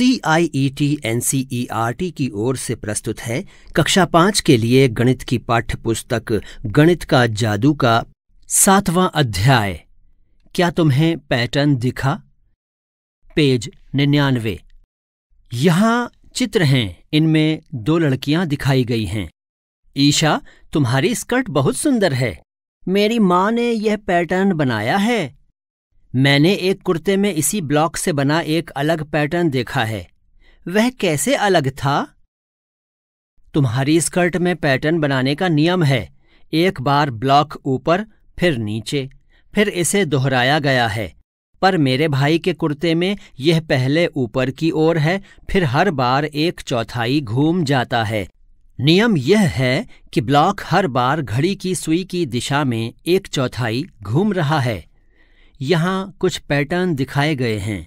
C I E T N C E R T की ओर से प्रस्तुत है कक्षा पांच के लिए गणित की पाठ्य पुस्तक गणित का जादू का सातवां अध्याय क्या तुम्हें पैटर्न दिखा पेज निन्यानवे यहाँ चित्र हैं इनमें दो लड़कियां दिखाई गई हैं ईशा तुम्हारी स्कर्ट बहुत सुंदर है मेरी माँ ने यह पैटर्न बनाया है मैंने एक कुर्ते में इसी ब्लॉक से बना एक अलग पैटर्न देखा है वह कैसे अलग था तुम्हारी स्कर्ट में पैटर्न बनाने का नियम है एक बार ब्लॉक ऊपर फिर नीचे फिर इसे दोहराया गया है पर मेरे भाई के कुर्ते में यह पहले ऊपर की ओर है फिर हर बार एक चौथाई घूम जाता है नियम यह है कि ब्लॉक हर बार घड़ी की सुई की दिशा में एक चौथाई घूम रहा है यहाँ कुछ पैटर्न दिखाए गए हैं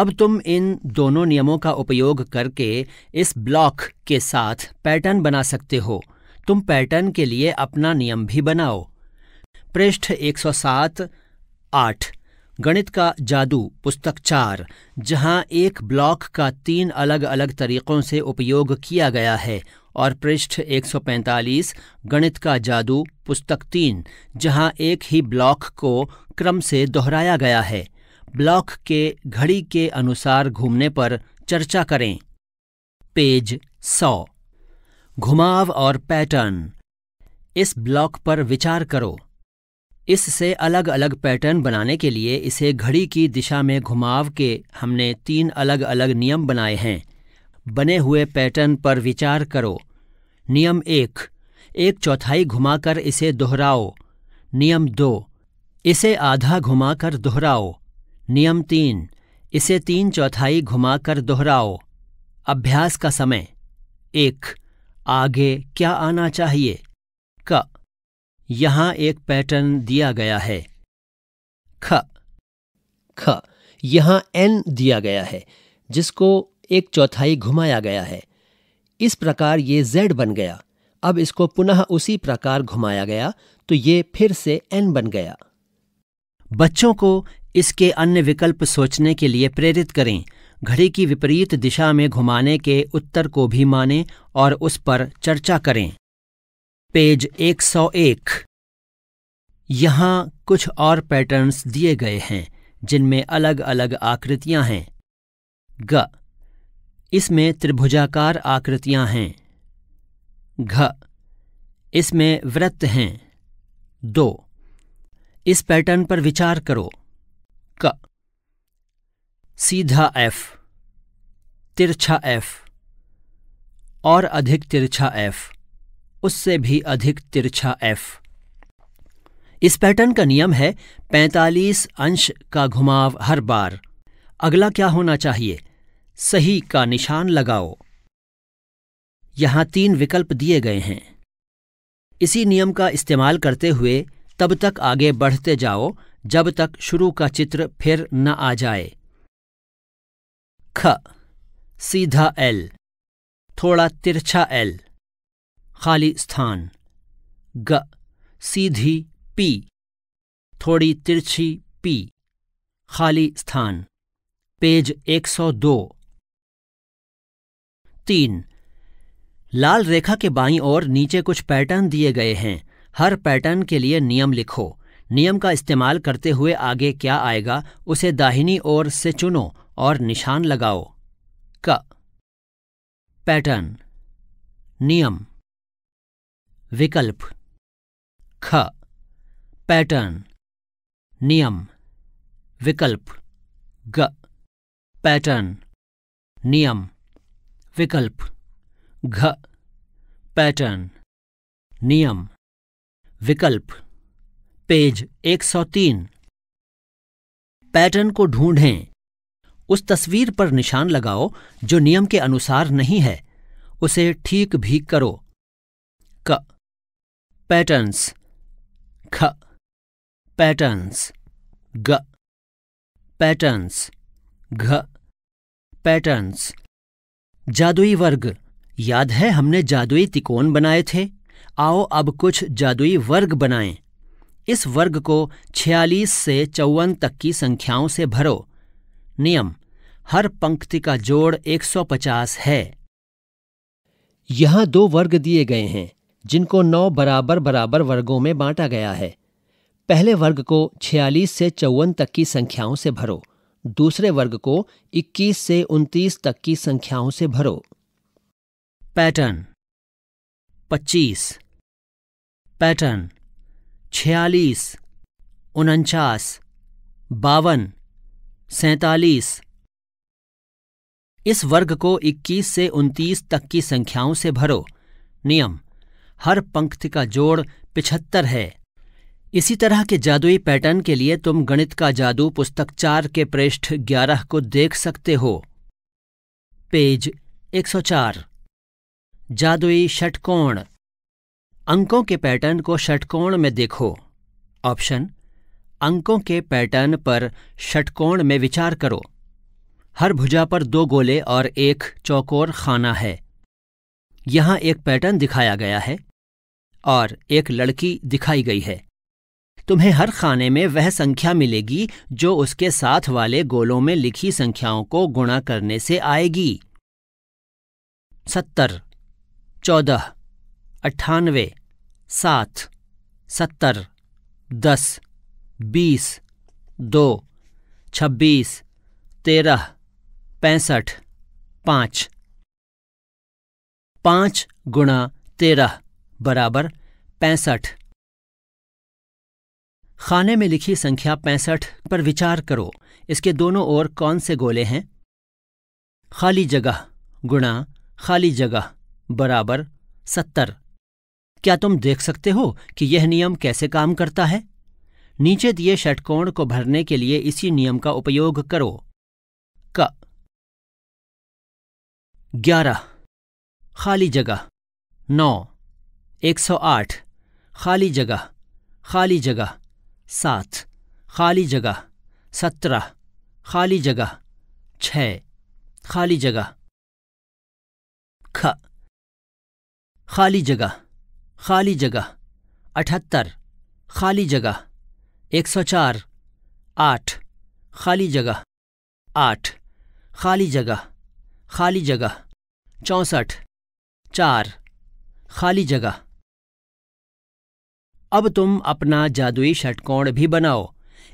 अब तुम इन दोनों नियमों का उपयोग करके इस ब्लॉक के साथ पैटर्न बना सकते हो तुम पैटर्न के लिए अपना नियम भी बनाओ पृष्ठ 107 आठ गणित का जादू पुस्तक चार जहाँ एक ब्लॉक का तीन अलग अलग तरीक़ों से उपयोग किया गया है और पृष्ठ 145 गणित का जादू पुस्तक तीन जहां एक ही ब्लॉक को क्रम से दोहराया गया है ब्लॉक के घड़ी के अनुसार घूमने पर चर्चा करें पेज 100 घुमाव और पैटर्न इस ब्लॉक पर विचार करो इससे अलग अलग पैटर्न बनाने के लिए इसे घड़ी की दिशा में घुमाव के हमने तीन अलग अलग नियम बनाए हैं बने हुए पैटर्न पर विचार करो नियम एक एक चौथाई घुमाकर इसे दोहराओ नियम दो इसे आधा घुमाकर दोहराओ नियम तीन इसे तीन चौथाई घुमाकर दोहराओ अभ्यास का समय एक आगे क्या आना चाहिए क यहां एक पैटर्न दिया गया है ख ख यहां एन दिया गया है जिसको एक चौथाई घुमाया गया है इस प्रकार ये z बन गया अब इसको पुनः उसी प्रकार घुमाया गया तो ये फिर से n बन गया बच्चों को इसके अन्य विकल्प सोचने के लिए प्रेरित करें घड़ी की विपरीत दिशा में घुमाने के उत्तर को भी माने और उस पर चर्चा करें पेज 101 यहां कुछ और पैटर्न्स दिए गए हैं जिनमें अलग अलग आकृतियां हैं ग इसमें त्रिभुजाकार आकृतियां हैं घ इसमें वृत्त हैं दो इस पैटर्न पर विचार करो क सीधा एफ तिरछा एफ और अधिक तिरछा एफ उससे भी अधिक तिरछा एफ इस पैटर्न का नियम है 45 अंश का घुमाव हर बार अगला क्या होना चाहिए सही का निशान लगाओ यहां तीन विकल्प दिए गए हैं इसी नियम का इस्तेमाल करते हुए तब तक आगे बढ़ते जाओ जब तक शुरू का चित्र फिर न आ जाए ख सीधा एल थोड़ा तिरछा एल खाली स्थान ग सीधी पी थोड़ी तिरछी पी खाली स्थान पेज 102 तीन लाल रेखा के बाईं ओर नीचे कुछ पैटर्न दिए गए हैं हर पैटर्न के लिए नियम लिखो नियम का इस्तेमाल करते हुए आगे क्या आएगा उसे दाहिनी ओर से चुनो और निशान लगाओ क पैटर्न नियम विकल्प ख पैटर्न नियम विकल्प ग पैटर्न नियम विकल्प घ पैटर्न नियम विकल्प पेज 103 पैटर्न को ढूंढें उस तस्वीर पर निशान लगाओ जो नियम के अनुसार नहीं है उसे ठीक भी करो क पैटर्न्स ख पैटर्न्स ग पैटर्न्स घ पैटर्न्स जादुई वर्ग याद है हमने जादुई तिकोन बनाए थे आओ अब कुछ जादुई वर्ग बनाएं इस वर्ग को 46 से चौवन तक की संख्याओं से भरो नियम हर पंक्ति का जोड़ 150 है यहाँ दो वर्ग दिए गए हैं जिनको नौ बराबर बराबर वर्गों में बांटा गया है पहले वर्ग को 46 से चौवन तक की संख्याओं से भरो दूसरे वर्ग को 21 से 29 तक की संख्याओं से भरो पैटर्न 25 पैटर्न छियालीस उनचास बावन सैतालीस इस वर्ग को 21 से 29 तक की संख्याओं से भरो नियम हर पंक्ति का जोड़ पिछहत्तर है इसी तरह के जादुई पैटर्न के लिए तुम गणित का जादू पुस्तक चार के पृष्ठ ग्यारह को देख सकते हो पेज 104 जादुई षटकोण अंकों के पैटर्न को षटकोण में देखो ऑप्शन अंकों के पैटर्न पर षटकोण में विचार करो हर भुजा पर दो गोले और एक चौकोर खाना है यहाँ एक पैटर्न दिखाया गया है और एक लड़की दिखाई गई है तुम्हें हर खाने में वह संख्या मिलेगी जो उसके साथ वाले गोलों में लिखी संख्याओं को गुणा करने से आएगी सत्तर चौदह अट्ठानवे सात सत्तर दस बीस दो छब्बीस तेरह पैंसठ पाँच पाँच गुणा तेरह बराबर पैंसठ खाने में लिखी संख्या पैंसठ पर विचार करो इसके दोनों ओर कौन से गोले हैं खाली जगह गुणा खाली जगह बराबर सत्तर क्या तुम देख सकते हो कि यह नियम कैसे काम करता है नीचे दिए षटकोण को भरने के लिए इसी नियम का उपयोग करो क ग्यारह खाली जगह नौ एक सौ आठ खाली जगह खाली जगह सात खाली जगह सत्रह खाली जगह छ खाली जगह ख खाली जगह खाली जगह अठहत्तर खाली जगह एक सौ चार आठ खाली जगह आठ खाली जगह खाली जगह चौंसठ चार खाली जगह अब तुम अपना जादुई षटकोण भी बनाओ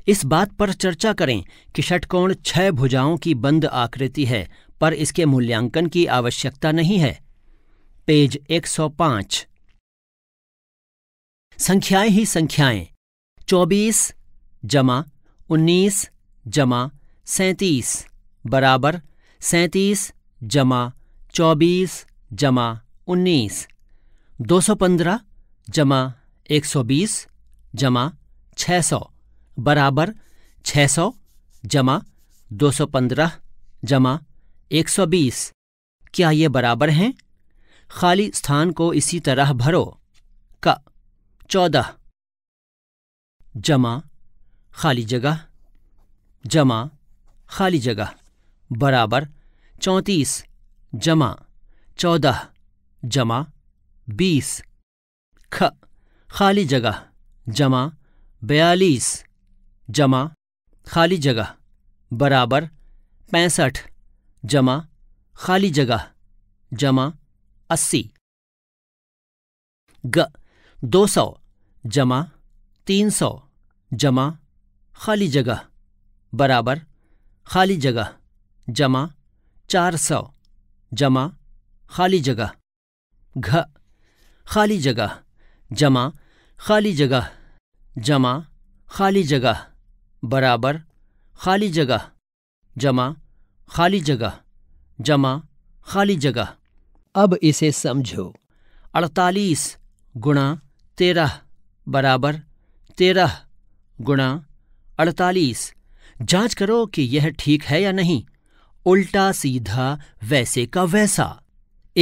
इस बात पर चर्चा करें कि षटकोण छह भुजाओं की बंद आकृति है पर इसके मूल्यांकन की आवश्यकता नहीं है पेज 105 संख्याएं ही संख्याएं 24 जमा 19 जमा 37 बराबर 37 जमा 24 जमा 19 215 जमा एक सौ बीस जमा छः सौ बराबर छः सौ जमा दो सौ पंद्रह जमा एक सौ बीस क्या ये बराबर हैं खाली स्थान को इसी तरह भरो का चौदह जमा खाली जगह जमा खाली जगह बराबर चौंतीस जमा चौदह जमा बीस ख खाली जगह जमा बयालीस जमा खाली जगह बराबर पैंसठ जमा खाली जगह जमा अस्सी ग दो सौ जमा तीन सौ जमा खाली जगह बराबर खाली जगह जमा चार सौ जमा खाली जगह घ खाली जगह जमा खाली जगह जमा खाली जगह बराबर खाली जगह जमा खाली जगह जमा खाली जगह अब इसे समझो अड़तालीस गुणा तेरह बराबर तेरह गुणा अड़तालीस जांच करो कि यह ठीक है या नहीं उल्टा सीधा वैसे का वैसा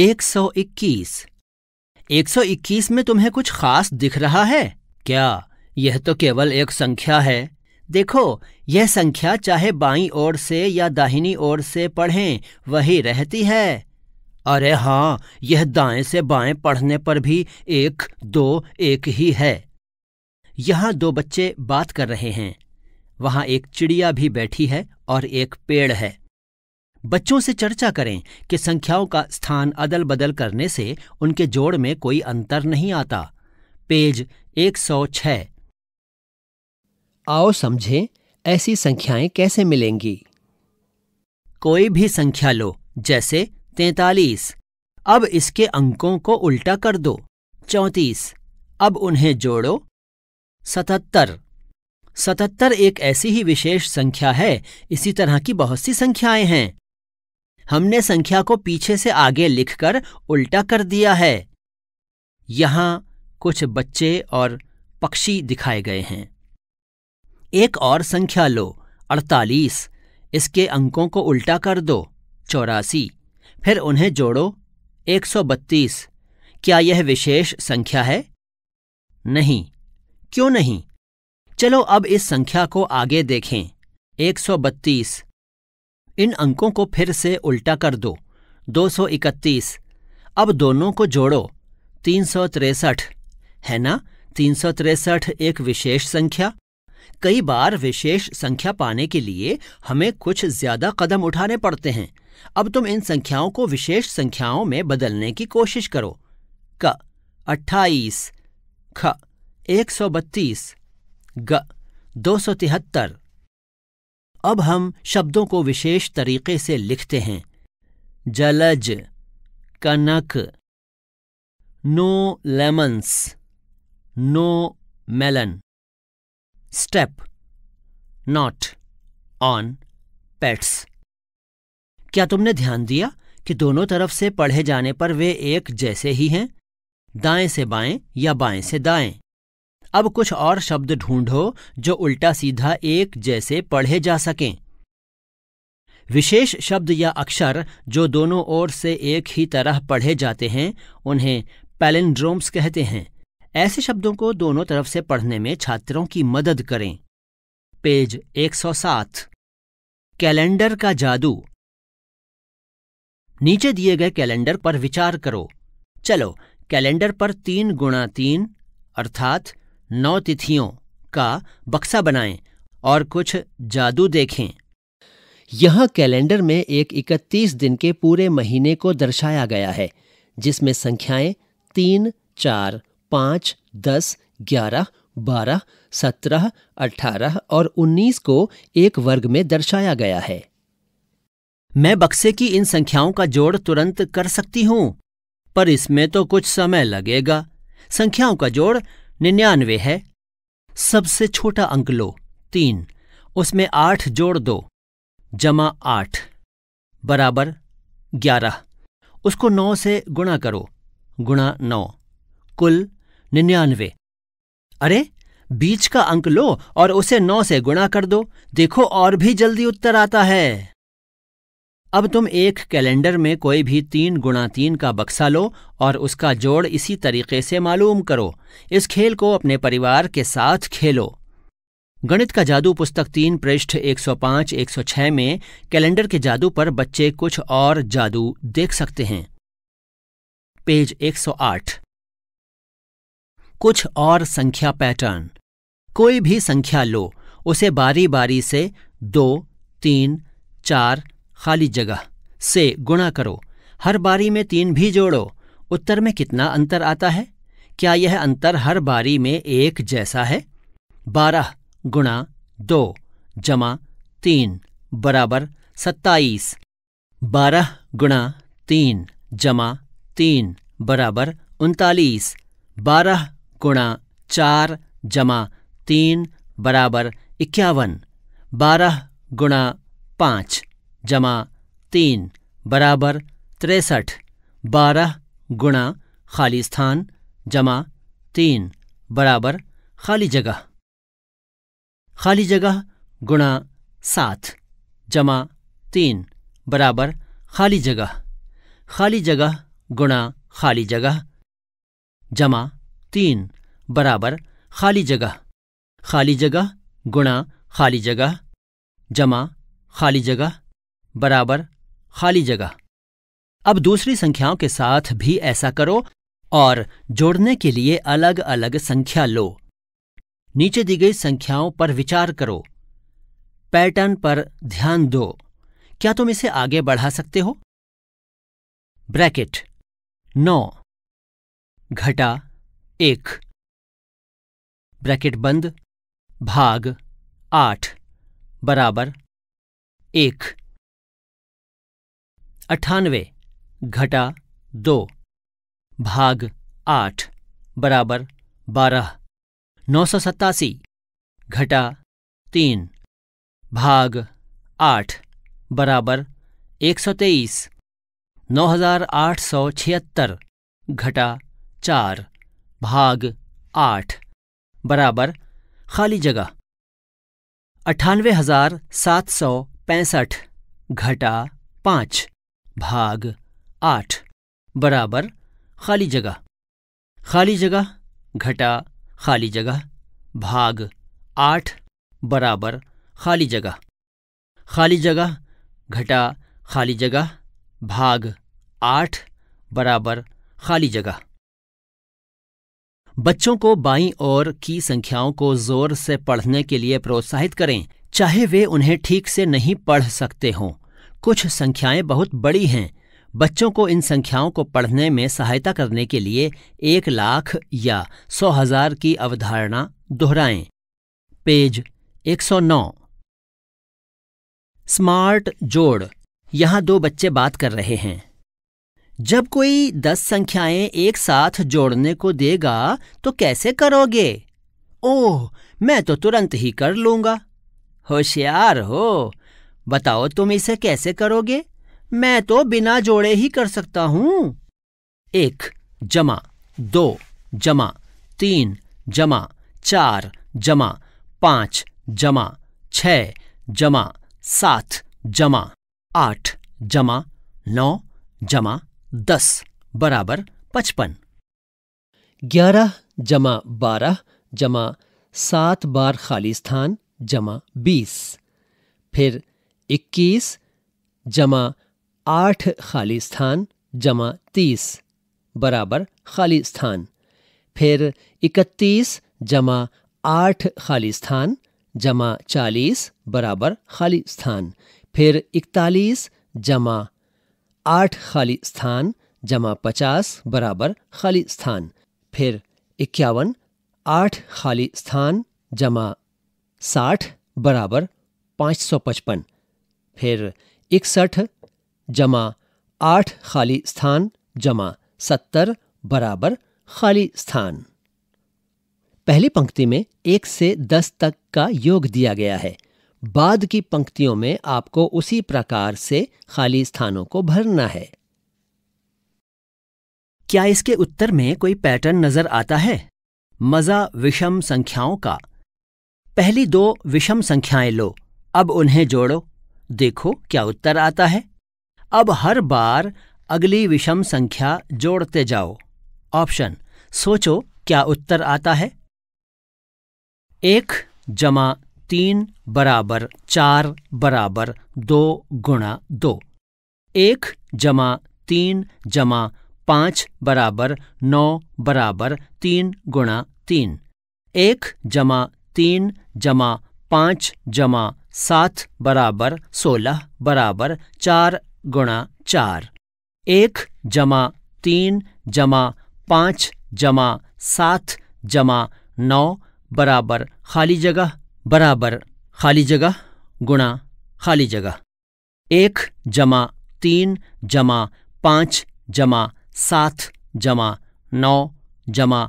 एक सौ इक्कीस 121 में तुम्हें कुछ खास दिख रहा है क्या यह तो केवल एक संख्या है देखो यह संख्या चाहे बाई ओर से या दाहिनी ओर से पढ़ें वही रहती है अरे हाँ यह दाएं से बाएं पढ़ने पर भी एक दो एक ही है यहाँ दो बच्चे बात कर रहे हैं वहाँ एक चिड़िया भी बैठी है और एक पेड़ है बच्चों से चर्चा करें कि संख्याओं का स्थान अदल बदल करने से उनके जोड़ में कोई अंतर नहीं आता पेज 106 आओ समझें ऐसी संख्याएं कैसे मिलेंगी कोई भी संख्या लो जैसे तैतालीस अब इसके अंकों को उल्टा कर दो चौंतीस अब उन्हें जोड़ो सतहत्तर सतहत्तर एक ऐसी ही विशेष संख्या है इसी तरह की बहुत सी संख्याएं हैं हमने संख्या को पीछे से आगे लिखकर उल्टा कर दिया है यहां कुछ बच्चे और पक्षी दिखाए गए हैं एक और संख्या लो अड़तालीस इसके अंकों को उल्टा कर दो चौरासी फिर उन्हें जोड़ो 132 क्या यह विशेष संख्या है नहीं क्यों नहीं चलो अब इस संख्या को आगे देखें 132 इन अंकों को फिर से उल्टा कर दो 231 अब दोनों को जोड़ो तीन है ना तीन एक विशेष संख्या कई बार विशेष संख्या पाने के लिए हमें कुछ ज्यादा कदम उठाने पड़ते हैं अब तुम इन संख्याओं को विशेष संख्याओं में बदलने की कोशिश करो क अट्ठाईस ख एक सौ बत्तीस ग दो सौ तिहत्तर अब हम शब्दों को विशेष तरीके से लिखते हैं जलज कनक no lemons no melon step not on pets क्या तुमने ध्यान दिया कि दोनों तरफ से पढ़े जाने पर वे एक जैसे ही हैं दाएं से बाएं या बाएं से दाएं अब कुछ और शब्द ढूंढो जो उल्टा सीधा एक जैसे पढ़े जा सकें विशेष शब्द या अक्षर जो दोनों ओर से एक ही तरह पढ़े जाते हैं उन्हें पैलिंड्रोम्स कहते हैं ऐसे शब्दों को दोनों तरफ से पढ़ने में छात्रों की मदद करें पेज 107 कैलेंडर का जादू नीचे दिए गए कैलेंडर पर विचार करो चलो कैलेंडर पर तीन गुणा तीन अर्थात नौ तिथियों का बक्सा बनाएं और कुछ जादू देखें यह कैलेंडर में एक 31 दिन के पूरे महीने को दर्शाया गया है जिसमें संख्याएं तीन चार पाँच दस ग्यारह बारह सत्रह अठारह और उन्नीस को एक वर्ग में दर्शाया गया है मैं बक्से की इन संख्याओं का जोड़ तुरंत कर सकती हूं पर इसमें तो कुछ समय लगेगा संख्याओं का जोड़ निन्यानवे है सबसे छोटा अंक लो तीन उसमें आठ जोड़ दो जमा आठ बराबर ग्यारह उसको नौ से गुणा करो गुणा नौ कुल निन्यानवे अरे बीच का अंक लो और उसे नौ से गुणा कर दो देखो और भी जल्दी उत्तर आता है अब तुम एक कैलेंडर में कोई भी तीन गुणा तीन का बक्सा लो और उसका जोड़ इसी तरीके से मालूम करो इस खेल को अपने परिवार के साथ खेलो गणित का जादू पुस्तक तीन पृष्ठ 105 106 में कैलेंडर के जादू पर बच्चे कुछ और जादू देख सकते हैं पेज 108 कुछ और संख्या पैटर्न कोई भी संख्या लो उसे बारी बारी से दो तीन चार खाली जगह से गुणा करो हर बारी में तीन भी जोड़ो उत्तर में कितना अंतर आता है क्या यह अंतर हर बारी में एक जैसा है बारह गुणा दो जमा तीन बराबर सत्ताईस बारह गुणा तीन जमा तीन बराबर उनतालीस बारह गुणा चार जमा तीन बराबर इक्यावन बारह गुणा पाँच जमा तीन बराबर तिरसठ बारह गुणा खाली स्थान जमा तीन बराबर खाली जगह खाली जगह गुणा सात जमा तीन बराबर खाली जगह खाली जगह गुणा खाली जगह जमा तीन बराबर खाली जगह खाली जगह गुणा खाली जगह जमा खाली जगह बराबर खाली जगह अब दूसरी संख्याओं के साथ भी ऐसा करो और जोड़ने के लिए अलग अलग संख्या लो नीचे दी गई संख्याओं पर विचार करो पैटर्न पर ध्यान दो क्या तुम इसे आगे बढ़ा सकते हो ब्रैकेट नौ घटा एक ब्रैकेट बंद भाग आठ बराबर एक अट्ठानवे घटा दो भाग आठ बराबर बारह नौ सौ सत्तासी घटा तीन भाग आठ बराबर एक सौ तेईस नौ हजार आठ सौ छिहत्तर घटा चार भाग आठ बराबर खाली जगह अट्ठानवे हजार सात सौ पैंसठ घटा पाँच भाग आठ बराबर खाली जगह खाली जगह घटा खाली जगह भाग आठ बराबर खाली जगह खाली जगह घटा खाली जगह भाग आठ बराबर खाली जगह बच्चों को बाईं ओर की संख्याओं को जोर से पढ़ने के लिए प्रोत्साहित करें चाहे वे उन्हें ठीक से नहीं पढ़ सकते हों कुछ संख्याएं बहुत बड़ी हैं बच्चों को इन संख्याओं को पढ़ने में सहायता करने के लिए एक लाख या सौ हजार की अवधारणा दोहराएं पेज 109 स्मार्ट जोड़ यहां दो बच्चे बात कर रहे हैं जब कोई दस संख्याएं एक साथ जोड़ने को देगा तो कैसे करोगे ओह मैं तो तुरंत ही कर लूंगा होशियार हो बताओ तुम इसे कैसे करोगे मैं तो बिना जोड़े ही कर सकता हूँ एक जमा दो जमा तीन जमा चार जमा पाँच जमा छ जमा सात जमा आठ जमा नौ जमा दस बराबर पचपन ग्यारह जमा बारह जमा सात बार खाली स्थान जमा बीस फिर इक्कीस जमा आठ खाली स्थान जमा तीस बराबर खाली स्थान फिर इकतीस जमा आठ खाली स्थान जमा चालीस बराबर खाली स्थान फिर इकतालीस जमा आठ खाली स्थान जमा पचास बराबर खाली स्थान फिर इक्यावन आठ खाली स्थान जमा साठ बराबर पाँच सौ पचपन फिर इकसठ जमा आठ खाली स्थान जमा सत्तर बराबर खाली स्थान पहली पंक्ति में एक से दस तक का योग दिया गया है बाद की पंक्तियों में आपको उसी प्रकार से खाली स्थानों को भरना है क्या इसके उत्तर में कोई पैटर्न नजर आता है मजा विषम संख्याओं का पहली दो विषम संख्याएं लो अब उन्हें जोड़ो देखो क्या उत्तर आता है अब हर बार अगली विषम संख्या जोड़ते जाओ ऑप्शन सोचो क्या उत्तर आता है एक जमा तीन बराबर चार बराबर दो गुणा दो एक जमा तीन जमा पाँच बराबर नौ बराबर तीन गुणा तीन एक जमा तीन जमा पाँच जमा सात बराबर सोलह बराबर चार गुणा चार एक जमा तीन जमा पाँच जमा सात जमा नौ बराबर खाली जगह बराबर खाली जगह गुणा खाली जगह एक जमा तीन जमा पाँच जमा सात जमा नौ जमा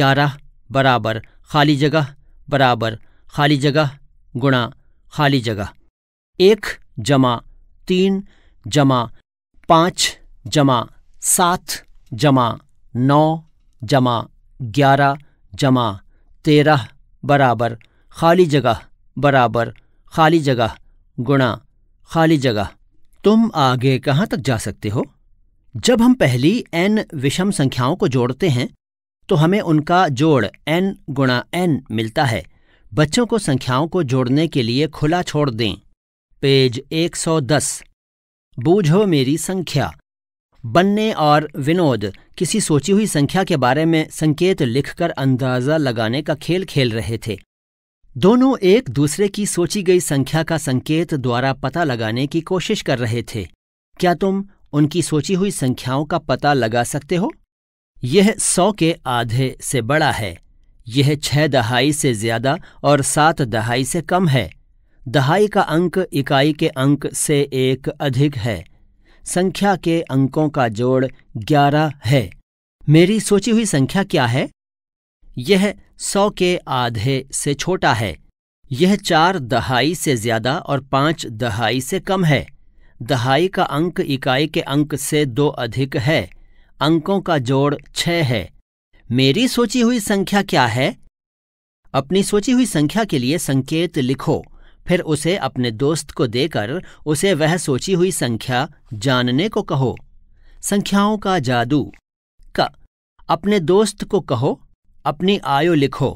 ग्यारह बराबर खाली जगह बराबर खाली जगह गुणा खाली जगह एक जमा तीन जमा पाँच जमा सात जमा नौ जमा ग्यारह जमा तेरह बराबर खाली जगह बराबर खाली जगह गुणा खाली जगह तुम आगे कहाँ तक जा सकते हो जब हम पहली एन विषम संख्याओं को जोड़ते हैं तो हमें उनका जोड़ एन गुणा एन मिलता है बच्चों को संख्याओं को जोड़ने के लिए खुला छोड़ दें पेज 110 बूझो मेरी संख्या बन्ने और विनोद किसी सोची हुई संख्या के बारे में संकेत लिखकर अंदाजा लगाने का खेल खेल रहे थे दोनों एक दूसरे की सोची गई संख्या का संकेत द्वारा पता लगाने की कोशिश कर रहे थे क्या तुम उनकी सोची हुई संख्याओं का पता लगा सकते हो यह सौ के आधे से बड़ा है यह छह दहाई से ज्यादा और सात दहाई से कम है दहाई का अंक इकाई के अंक से एक अधिक है संख्या के अंकों का जोड़ ग्यारह है मेरी सोची हुई संख्या क्या है यह सौ के आधे से छोटा है यह चार दहाई से ज्यादा और पांच दहाई से कम है दहाई का अंक इकाई के अंक से दो अधिक है अंकों का जोड़ छः है मेरी सोची हुई संख्या क्या है अपनी सोची हुई संख्या के लिए संकेत लिखो फिर उसे अपने दोस्त को देकर उसे वह सोची हुई संख्या जानने को कहो संख्याओं का जादू का अपने दोस्त को कहो अपनी आयु लिखो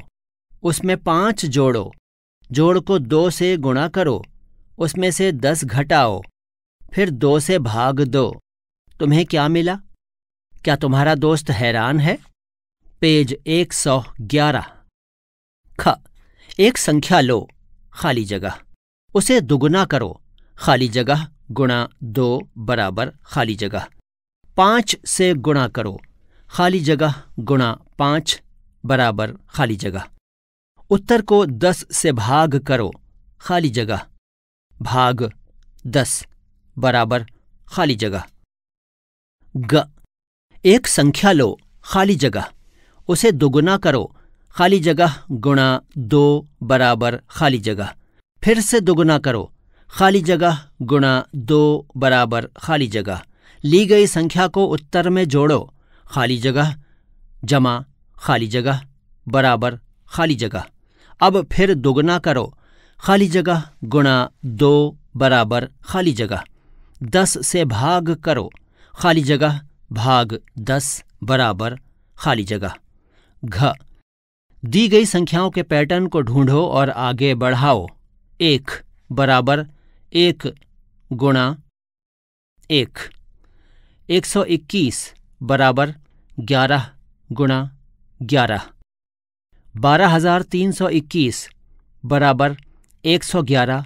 उसमें पांच जोड़ो जोड़ को दो से गुणा करो उसमें से दस घटाओ फिर दो से भाग दो तुम्हें क्या मिला क्या तुम्हारा दोस्त हैरान है पेज 111 ख एक संख्या लो खाली जगह उसे दुगुना करो खाली जगह गुणा दो बराबर खाली जगह पांच से गुणा करो खाली जगह गुणा पांच बराबर खाली जगह उत्तर को दस से भाग करो खाली जगह भाग दस बराबर खाली जगह ग एक संख्या लो खाली जगह उसे दोगुना करो खाली जगह गुणा दो बराबर खाली जगह फिर से दोगुना करो खाली जगह गुणा दो बराबर खाली जगह ली गई संख्या को उत्तर में जोड़ो खाली जगह जमा खाली जगह बराबर खाली जगह अब फिर दोगुना करो खाली जगह गुणा दो बराबर खाली जगह दस से भाग करो खाली जगह भाग दस बराबर खाली जगह घ दी गई संख्याओं के पैटर्न को ढूंढो और आगे बढ़ाओ एक बराबर एक गुणा एक एक सौ इक्कीस बराबर ग्यारह गुणा ग्यारह बारह हजार तीन सौ इक्कीस बराबर एक सौ ग्यारह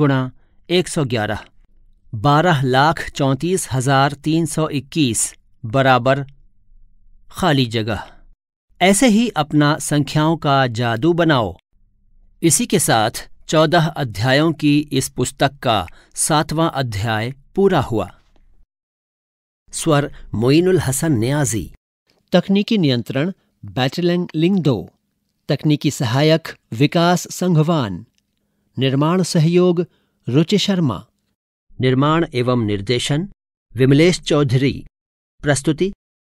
गुणा एक सौ ग्यारह बारह लाख चौंतीस हजार तीन सौ इक्कीस बराबर खाली जगह ऐसे ही अपना संख्याओं का जादू बनाओ इसी के साथ चौदह अध्यायों की इस पुस्तक का सातवां अध्याय पूरा हुआ स्वर मोइनुल हसन न्याजी तकनीकी नियंत्रण बैटलिंग लिंगदो तकनीकी सहायक विकास संघवान निर्माण सहयोग रुचि शर्मा निर्माण एवं निर्देशन विमलेश चौधरी प्रस्तुति